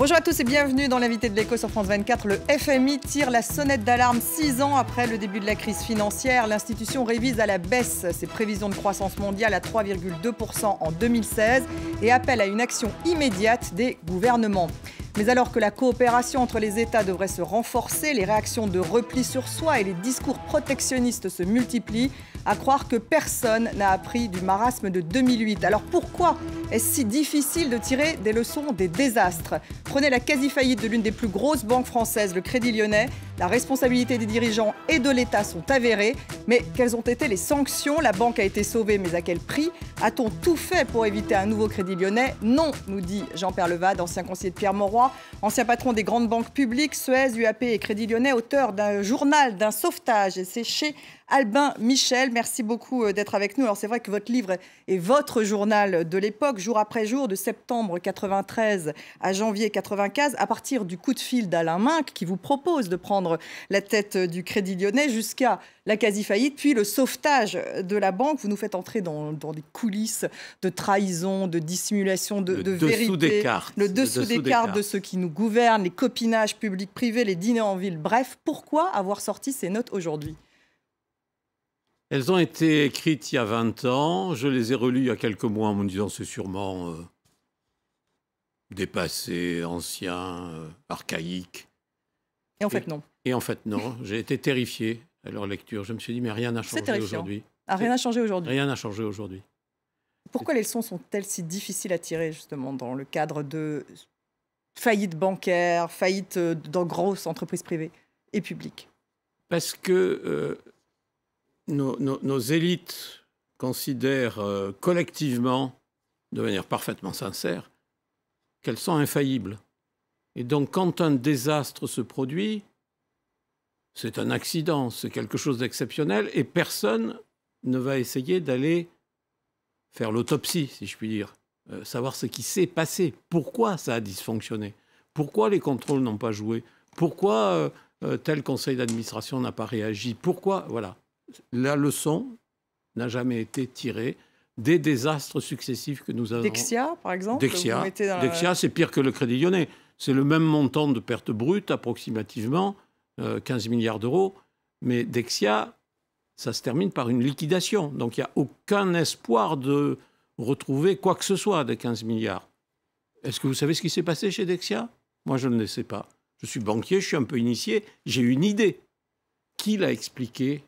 Bonjour à tous et bienvenue dans l'invité de l'écho sur France 24. Le FMI tire la sonnette d'alarme six ans après le début de la crise financière. L'institution révise à la baisse ses prévisions de croissance mondiale à 3,2% en 2016 et appelle à une action immédiate des gouvernements. Mais alors que la coopération entre les États devrait se renforcer, les réactions de repli sur soi et les discours protectionnistes se multiplient, à croire que personne n'a appris du marasme de 2008. Alors pourquoi est-ce si difficile de tirer des leçons des désastres Prenez la quasi-faillite de l'une des plus grosses banques françaises, le Crédit Lyonnais. La responsabilité des dirigeants et de l'État sont avérées. Mais quelles ont été les sanctions La banque a été sauvée, mais à quel prix A-t-on tout fait pour éviter un nouveau Crédit Lyonnais Non, nous dit Jean-Pierre Levade, ancien conseiller de Pierre Moroy, ancien patron des grandes banques publiques, Suez, UAP et Crédit Lyonnais, auteur d'un journal, d'un sauvetage. Et c'est chez Albin Michel, merci beaucoup euh, d'être avec nous. Alors c'est vrai que votre livre est votre journal de l'époque, jour après jour, de septembre 93 à janvier 95, à partir du coup de fil d'Alain Minc qui vous propose de prendre la tête du Crédit Lyonnais jusqu'à la quasi-faillite, puis le sauvetage de la banque. Vous nous faites entrer dans, des coulisses de trahison, de dissimulation, de, le dessous Des cartes. Le dessous, des, cartes de ceux qui nous gouvernent, les copinages publics-privés, les dîners en ville. Bref, pourquoi avoir sorti ces notes aujourd'hui elles ont été écrites il y a 20 ans. Je les ai relues il y a quelques mois en me disant c'est sûrement euh, dépassé, ancien, euh, archaïque. Et en fait, non. Et, en fait, non. J'ai été terrifié à leur lecture. Je me suis dit, mais rien n'a changé aujourd'hui. Ah, rien n'a changé aujourd'hui. Rien n'a changé aujourd'hui. Pourquoi les leçons sont-elles si difficiles à tirer, justement, dans le cadre de faillite bancaire, faillite euh, dans grosses entreprises privées et publiques Parce que nos, élites considèrent euh, collectivement, de manière parfaitement sincère, qu'elles sont infaillibles. Et donc quand un désastre se produit, c'est un accident, c'est quelque chose d'exceptionnel, et personne ne va essayer d'aller faire l'autopsie, si je puis dire, euh, savoir ce qui s'est passé, pourquoi ça a dysfonctionné, pourquoi les contrôles n'ont pas joué, pourquoi euh, tel conseil d'administration n'a pas réagi, pourquoi, voilà la leçon n'a jamais été tirée des désastres successifs que nous avons. Dexia, par exemple Dexia, c'est pire que le Crédit Lyonnais. C'est le même montant de pertes brutes, approximativement, 15 euh, milliards d'euros. Mais Dexia, ça se termine par une liquidation. Donc il n'y a aucun espoir de retrouver quoi que ce soit des 15 milliards. Est-ce que vous savez ce qui s'est passé chez Dexia Moi, je ne le sais pas. Je suis banquier, je suis un peu initié, j'ai une idée. Qui l'a expliqué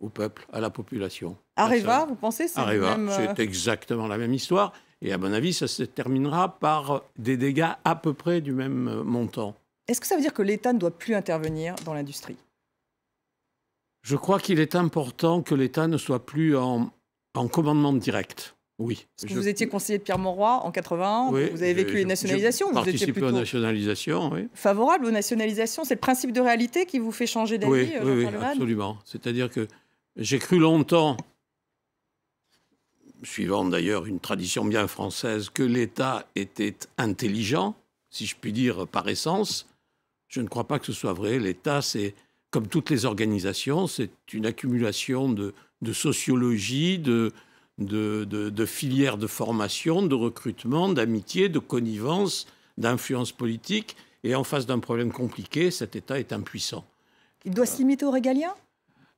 au peuple, à la population. Areva, vous pensez c'est euh, c'est exactement la même histoire. Et à mon avis, ça se terminera par des dégâts à peu près du même euh, montant. Est-ce que ça veut dire que l'État ne doit plus intervenir dans l'industrie Je crois qu'il est important que l'État ne soit plus en, commandement direct. Oui. que vous étiez conseiller de Pierre Monroy en 81, vous avez vécu les nationalisations. Vous étiez aux nationalisations, oui. Favorable aux nationalisations, c'est le principe de réalité qui vous fait changer d'avis, oui, euh, oui absolument. C'est-à-dire que j'ai cru longtemps, suivant d'ailleurs une tradition bien française, que l'État était intelligent, si je puis dire par essence. Je ne crois pas que ce soit vrai. L'État, c'est comme toutes les organisations, c'est une accumulation de, sociologie, de, de, filières de formation, de recrutement, d'amitié, de connivence, d'influence politique. Et en face d'un problème compliqué, cet État est impuissant. Il doit se limiter aux régaliens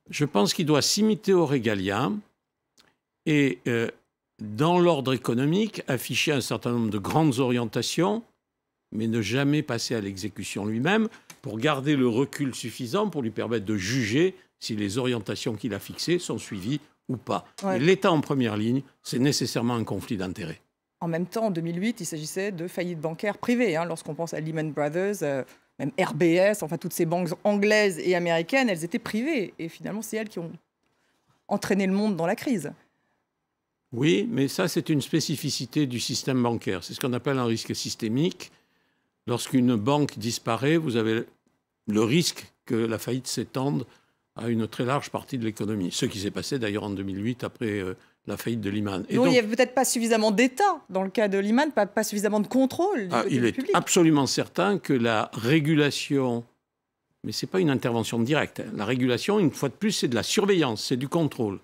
je pense qu'il doit s'imiter au régalien et, euh, dans l'ordre économique, afficher un certain nombre de grandes orientations, mais ne jamais passer à l'exécution lui-même pour garder le recul suffisant pour lui permettre de juger si les orientations qu'il a fixées sont suivies ou pas. L'État en première ligne, c'est nécessairement un conflit d'intérêts. En même temps, en 2008, il s'agissait de faillites bancaires privées, hein, Lorsqu'on pense à Lehman Brothers, euh, même RBS, enfin toutes ces banques anglaises et américaines, elles étaient privées. Et finalement, c'est elles qui ont entraîné le monde dans la crise. Oui, mais ça, c'est une spécificité du système bancaire. C'est ce qu'on appelle un risque systémique. Lorsqu'une banque disparaît, vous avez le risque que la faillite s'étende à une très large partie de l'économie. Ce qui s'est passé d'ailleurs en 2008 après euh, la faillite de Lehman. donc, il n'y avait peut-être pas suffisamment d'État dans le cas de Lehman, pas, suffisamment de contrôle du, ah, Il est absolument certain que la régulation, mais ce n'est pas une intervention directe, hein. la régulation, une fois de plus, c'est de la surveillance, c'est du contrôle.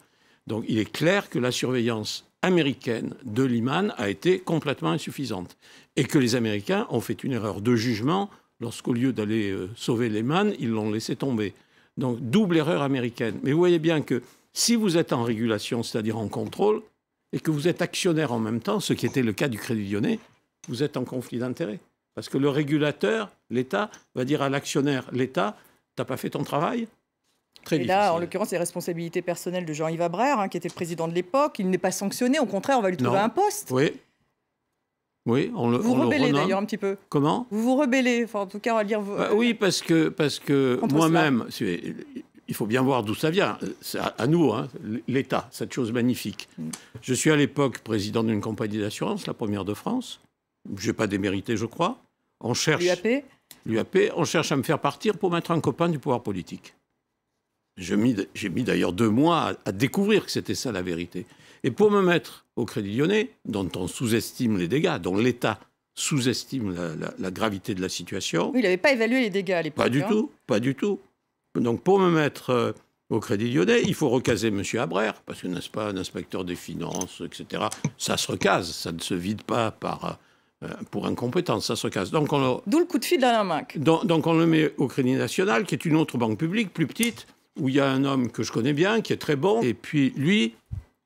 Donc il est clair que la surveillance américaine de Lehman a été complètement insuffisante et que les Américains ont fait une erreur de jugement lorsqu'au lieu d'aller euh, sauver Lehman, ils l'ont laissé tomber. Donc double erreur américaine. Mais vous voyez bien que si vous êtes en régulation, c'est-à-dire en contrôle, et que vous êtes actionnaire en même temps, ce qui était le cas du Crédit Lyonnais, vous êtes en conflit d'intérêts. Parce que le régulateur, l'État, va dire à l'actionnaire, l'État, t'as pas fait ton travail, Très et là, en l'occurrence, les responsabilités personnelles de Jean-Yves Abrère, hein, qui était président de l'époque, il n'est pas sanctionné. Au contraire, on va lui trouver un poste. Oui. Oui, on le Vous rebellez d'ailleurs un petit peu. Comment Vous vous rebellez, en tout cas, on va dire. Bah oui, parce que, parce que moi-même, il faut bien voir d'où ça vient. À, nous, hein, l'État, cette chose magnifique. Mm. Je suis à l'époque président d'une compagnie d'assurance, la première de France. Je n'ai pas démérité, je crois. On cherche. L'UAP L'UAP, on cherche à me faire partir pour mettre un copain du pouvoir politique. J'ai mis, d'ailleurs deux mois à, découvrir que c'était ça la vérité. Et pour me mettre au Crédit Lyonnais, dont on sous-estime les dégâts, dont l'État sous-estime la, gravité de la situation. il n'avait pas évalué les dégâts à l'époque. Pas du hein. tout, pas du tout. Donc pour me mettre euh, au Crédit Lyonnais, il faut recaser M. Abrer, parce que n'est-ce pas un inspecteur des finances, etc. Ça se recase, ça ne se vide pas par, euh, pour incompétence, ça se recase. Donc D'où le coup de fil d'Alain Mac. Donc, donc, on le met au Crédit National, qui est une autre banque publique, plus petite, où il y a un homme que je connais bien, qui est très bon, et puis lui,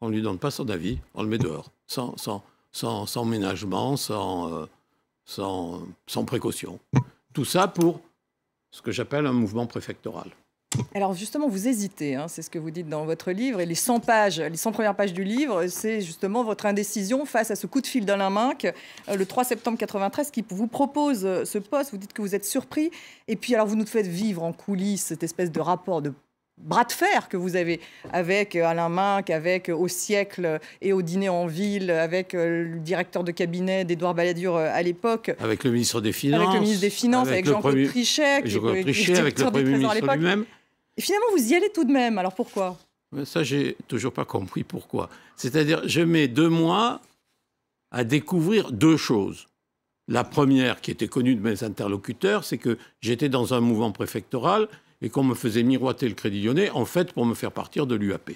on ne lui donne pas son avis, on le met dehors, sans, sans, sans, ménagement, sans, euh, sans, sans précaution. Tout ça pour ce que j'appelle un mouvement préfectoral. Alors justement, vous hésitez, hein, c'est ce que vous dites dans votre livre, et les 100 pages, les 100 premières pages du livre, c'est justement votre indécision face à ce coup de fil dans la main, que, euh, le 3 septembre 1993, qui vous propose euh, ce poste, vous dites que vous êtes surpris, et puis alors vous nous faites vivre en coulisses cette espèce de rapport de bras de fer que vous avez avec euh, Alain Minc, avec euh, Au siècle et au dîner en ville, avec euh, le directeur de cabinet d'Edouard Balladur à l'époque. Avec le ministre des Finances. Avec le ministre des Finances, avec, Jean-Claude Trichet. avec le Premier ministre lui-même. Et finalement, vous y allez tout de même. Alors pourquoi Ça, j'ai toujours pas compris pourquoi. C'est-à-dire, je mets deux mois à découvrir deux choses. La première, qui était connue de mes interlocuteurs, c'est que j'étais dans un mouvement préfectoral et qu'on me faisait miroiter le Crédit Lyonnais, en fait, pour me faire partir de l'UAP.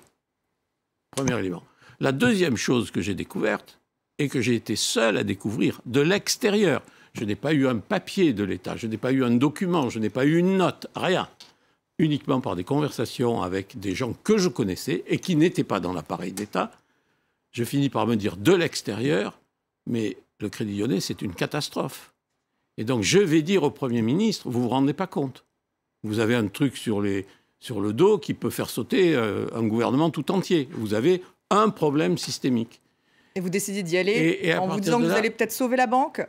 Premier élément. La deuxième chose que j'ai découverte, et que j'ai été seul à découvrir de l'extérieur, je n'ai pas eu un papier de l'État, je n'ai pas eu un document, je n'ai pas eu une note, rien. Uniquement par des conversations avec des gens que je connaissais et qui n'étaient pas dans l'appareil d'État, je finis par me dire de l'extérieur, mais le Crédit Lyonnais, c'est une catastrophe. Et donc je vais dire au Premier ministre, vous vous rendez pas compte. Vous avez un truc sur, les, sur le dos qui peut faire sauter euh, un gouvernement tout entier. Vous avez un problème systémique. Et vous décidez d'y aller en vous disant que vous allez peut-être sauver la banque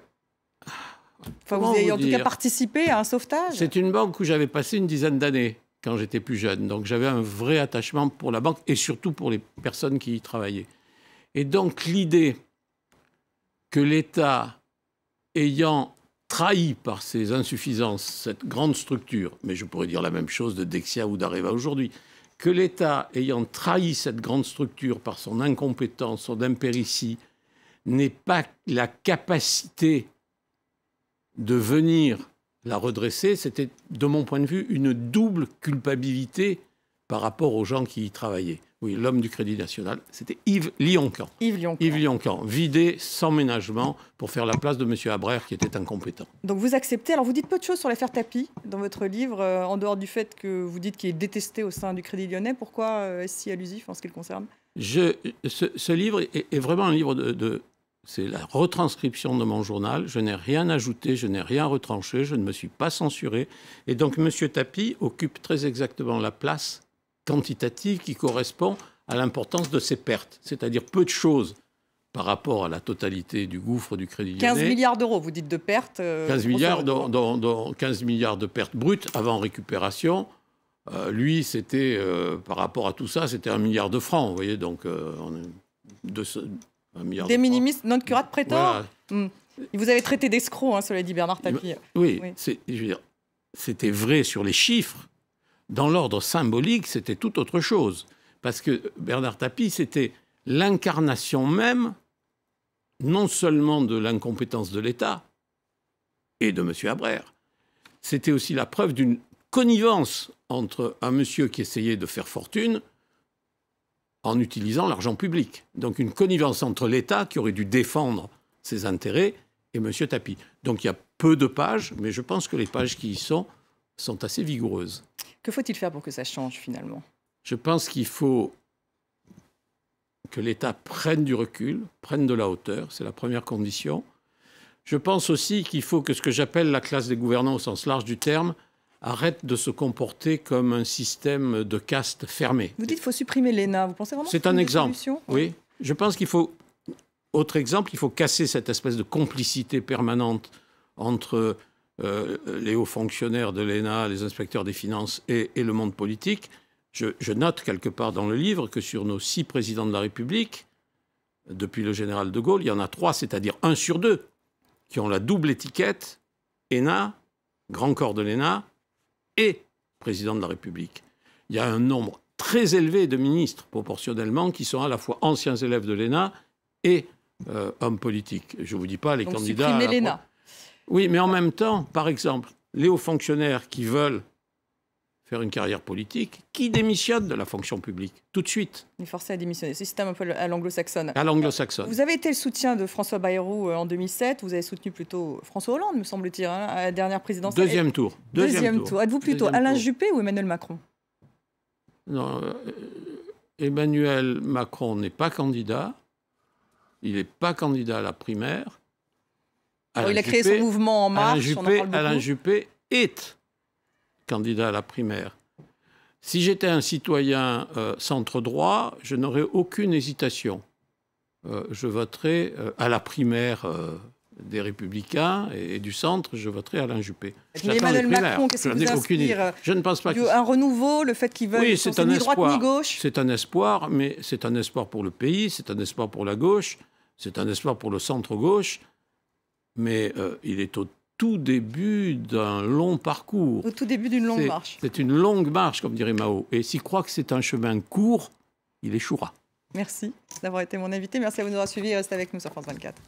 Enfin, vous avez en tout cas participé à un sauvetage C'est une banque où j'avais passé une dizaine d'années quand j'étais plus jeune. Donc j'avais un vrai attachement pour la banque et surtout pour les personnes qui y travaillaient. Et donc l'idée que l'État ayant trahi par ses insuffisances cette grande structure, mais je pourrais dire la même chose de Dexia ou d'Areva aujourd'hui, que l'État, ayant trahi cette grande structure par son incompétence, son impéritie, n'ait pas la capacité de venir la redresser, c'était, de mon point de vue, une double culpabilité par rapport aux gens qui y travaillaient. Oui, l'homme du Crédit National, c'était Yves Lioncan. Yves Lioncan. Yves Lioncan, vidé sans ménagement pour faire la place de M. Habrère, qui était incompétent. Donc vous acceptez, alors vous dites peu de choses sur l'affaire tapis dans votre livre, euh, en dehors du fait que vous dites qu'il est détesté au sein du Crédit Lyonnais, pourquoi euh, est-ce si allusif en ce qui le concerne Je, ce, livre est, vraiment un livre de... de c'est la retranscription de mon journal. Je n'ai rien ajouté, je n'ai rien retranché, je ne me suis pas censuré. Et donc, M. Tapi occupe très exactement la place quantitative qui correspond à l'importance de ces pertes, c'est-à-dire peu de choses par rapport à la totalité du gouffre du crédit 15 milliards d'euros, vous dites, de pertes 15, euh, milliards dont, 15 milliards de pertes brutes avant récupération. Euh, lui, c'était, euh, par rapport à tout ça, c'était un milliard de francs, vous voyez, donc de ce, un milliard Des de minimistes non curat de hmm. Vous avez traité d'escrocs, hein, cela dit Bernard Tapie. Oui, oui. c'était vrai sur les chiffres, dans l'ordre symbolique, c'était tout autre chose. Parce que Bernard Tapie, c'était l'incarnation même, non seulement de l'incompétence de l'État et de M. Abrer, c'était aussi la preuve d'une connivence entre un monsieur qui essayait de faire fortune en utilisant l'argent public. Donc une connivence entre l'État qui aurait dû défendre ses intérêts et M. Tapie. Donc il y a peu de pages, mais je pense que les pages qui y sont sont assez vigoureuses. Que faut-il faire pour que ça change finalement Je pense qu'il faut que l'État prenne du recul, prenne de la hauteur, c'est la première condition. Je pense aussi qu'il faut que ce que j'appelle la classe des gouvernants au sens large du terme arrête de se comporter comme un système de caste fermé. Vous dites qu'il faut supprimer l'ENA, vous pensez vraiment C'est un exemple. Oui, je pense qu'il faut autre exemple, il faut casser cette espèce de complicité permanente entre euh, les hauts fonctionnaires de l'ENA, les inspecteurs des finances et, le monde politique, je, note quelque part dans le livre que sur nos six présidents de la République, depuis le général de Gaulle, il y en a trois, c'est-à-dire un sur deux, qui ont la double étiquette ENA, grand corps de l'ENA, et président de la République. Il y a un nombre très élevé de ministres, proportionnellement, qui sont à la fois anciens élèves de l'ENA et euh, hommes politiques. Je ne vous dis pas les candidats. Supprimer l'ENA. Oui, mais en même temps, par exemple, les hauts fonctionnaires qui veulent faire une carrière politique, qui démissionnent de la fonction publique tout de suite. Il est forcé à démissionner. C'est système un peu à l'anglo-saxonne. À l'anglo-saxonne. Vous avez été le soutien de François Bayrou euh, en 2007. Vous avez soutenu plutôt François Hollande, me semble-t-il, hein, à la dernière présidence. Deuxième tour. Deuxième, tour. Êtes-vous plutôt Alain Juppé ou Emmanuel Macron Non. Euh, Emmanuel Macron n'est pas candidat. Il n'est pas candidat à la primaire il a créé ce son mouvement En mars. Alain Juppé, en Alain Juppé est candidat à la primaire. Si j'étais un citoyen euh, centre-droit, je n'aurais aucune hésitation. Euh, je voterai euh, à la primaire des Républicains et, du centre, je voterai Alain Juppé. Emmanuel Macron, qu'est-ce que vous inspire Je ne pense pas Un renouveau, le fait qu'il veuille oui, ni droite ni gauche C'est un espoir, mais c'est un espoir pour le pays, c'est un espoir pour la gauche, c'est un espoir pour le centre-gauche, mais euh, il est au tout début d'un long parcours. Au tout début d'une longue marche. C'est une longue marche, comme dirait Mao. Et s'il croit que c'est un chemin court, il échouera. Merci d'avoir été mon invité. Merci à vous de nous d'avoir suivi. Restez avec nous sur France 24.